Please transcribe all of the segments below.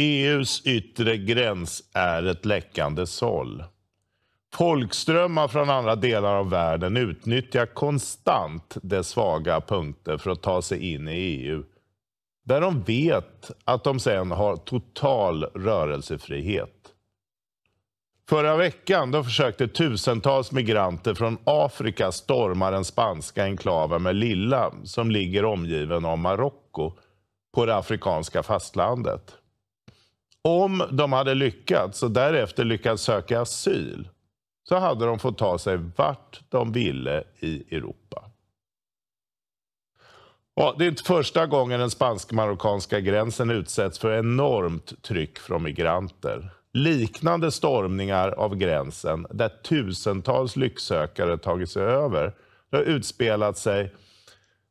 EUs yttre gräns är ett läckande såll. Folkströmmar från andra delar av världen utnyttjar konstant dess svaga punkter för att ta sig in i EU, där de vet att de sedan har total rörelsefrihet. Förra veckan då försökte tusentals migranter från Afrika storma den spanska enklaven med Lilla som ligger omgiven av Marocko, på det afrikanska fastlandet. Om de hade lyckats och därefter lyckats söka asyl så hade de fått ta sig vart de ville i Europa. Ja, det är inte första gången den spansk-marockanska gränsen utsätts för enormt tryck från migranter. Liknande stormningar av gränsen, där tusentals lycksökare tagit sig över, har utspelat sig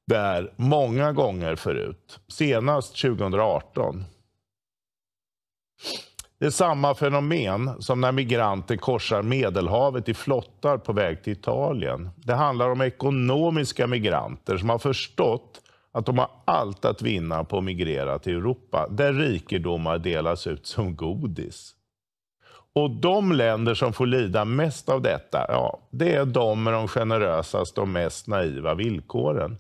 där många gånger förut. Senast 2018 det är samma fenomen som när migranter korsar Medelhavet i flottar på väg till Italien. Det handlar om ekonomiska migranter som har förstått att de har allt att vinna på att migrera till Europa, där rikedomar delas ut som godis. Och de länder som får lida mest av detta, ja, det är de med de generösaste och mest naiva villkoren.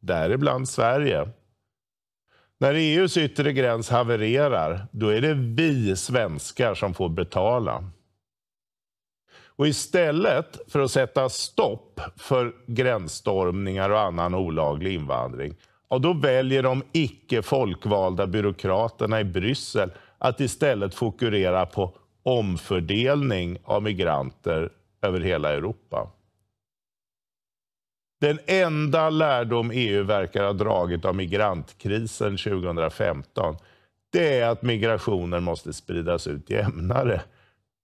Däribland Sverige. När EUs yttre gräns havererar, då är det vi svenskar som får betala. Och istället för att sätta stopp för gränsstormningar och annan olaglig invandring, ja, då väljer de icke folkvalda byråkraterna i Bryssel att istället fokusera på omfördelning av migranter över hela Europa. Den enda lärdom EU verkar ha dragit av migrantkrisen 2015, det är att migrationen måste spridas ut jämnare.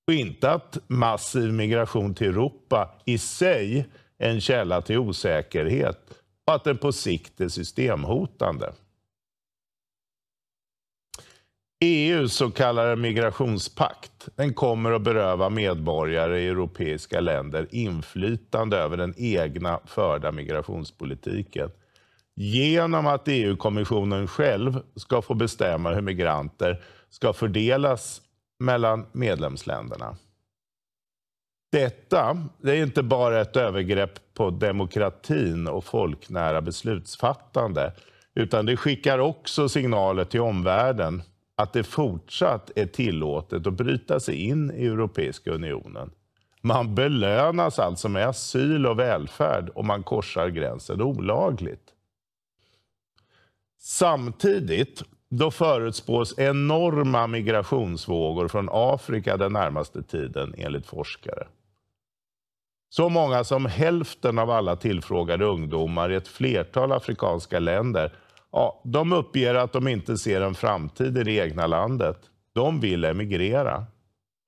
Och inte att massiv migration till Europa i sig är en källa till osäkerhet och att den på sikt är systemhotande. EUs så kallade migrationspakt den kommer att beröva medborgare i europeiska länder inflytande över den egna förda migrationspolitiken genom att EU-kommissionen själv ska få bestämma hur migranter ska fördelas mellan medlemsländerna. Detta det är inte bara ett övergrepp på demokratin och folknära beslutsfattande utan det skickar också signaler till omvärlden att det fortsatt är tillåtet att bryta sig in i Europeiska unionen. Man belönas alltså med asyl och välfärd om man korsar gränsen olagligt. Samtidigt då förutspås enorma migrationsvågor från Afrika den närmaste tiden enligt forskare. Så många som hälften av alla tillfrågade ungdomar i ett flertal afrikanska länder Ja, de uppger att de inte ser en framtid i det egna landet. De vill emigrera.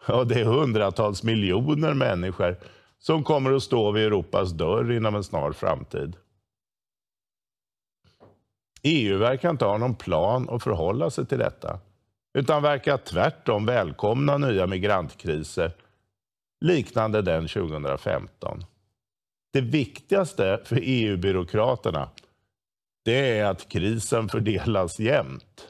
Ja, det är hundratals miljoner människor som kommer att stå vid Europas dörr inom en snar framtid. EU verkar inte ha någon plan att förhålla sig till detta, utan verkar tvärtom välkomna nya migrantkriser, liknande den 2015. Det viktigaste för EU-byråkraterna det är att krisen fördelas jämnt.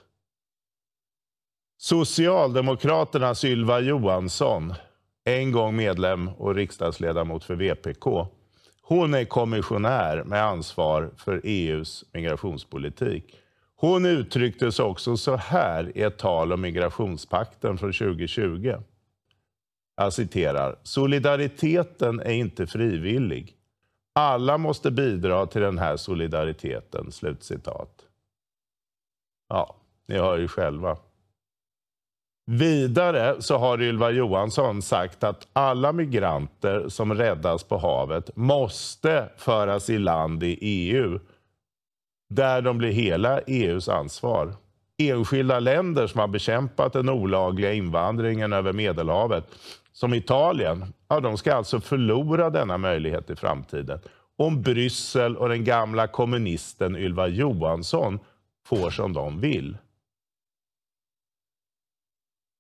Socialdemokraternas Ylva Johansson, en gång medlem och riksdagsledamot för VPK. Hon är kommissionär med ansvar för EUs migrationspolitik. Hon uttryckte sig också så här i ett tal om migrationspakten från 2020. Jag citerar. Solidariteten är inte frivillig. Alla måste bidra till den här solidariteten. Slutcitat. Ja, ni hör ju själva. Vidare så har Ylva Johansson sagt att alla migranter som räddas på havet måste föras i land i EU där de blir hela EUs ansvar enskilda länder som har bekämpat den olagliga invandringen över Medelhavet, som Italien, ja, de ska alltså förlora denna möjlighet i framtiden om Bryssel och den gamla kommunisten Ylva Johansson får som de vill.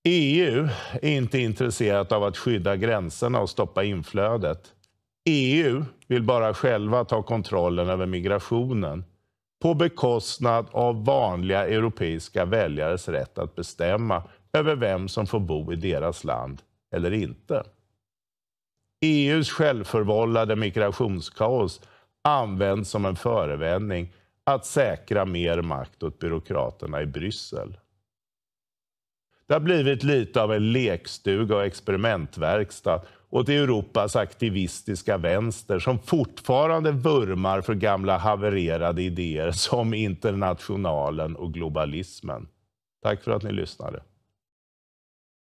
EU är inte intresserat av att skydda gränserna och stoppa inflödet. EU vill bara själva ta kontrollen över migrationen på bekostnad av vanliga europeiska väljares rätt att bestämma över vem som får bo i deras land eller inte. EUs självförvållade migrationskaos används som en förevändning att säkra mer makt åt byråkraterna i Bryssel. Det har blivit lite av en lekstuga och experimentverkstad åt Europas aktivistiska vänster som fortfarande vurmar för gamla havererade idéer som internationalen och globalismen. Tack för att ni lyssnade.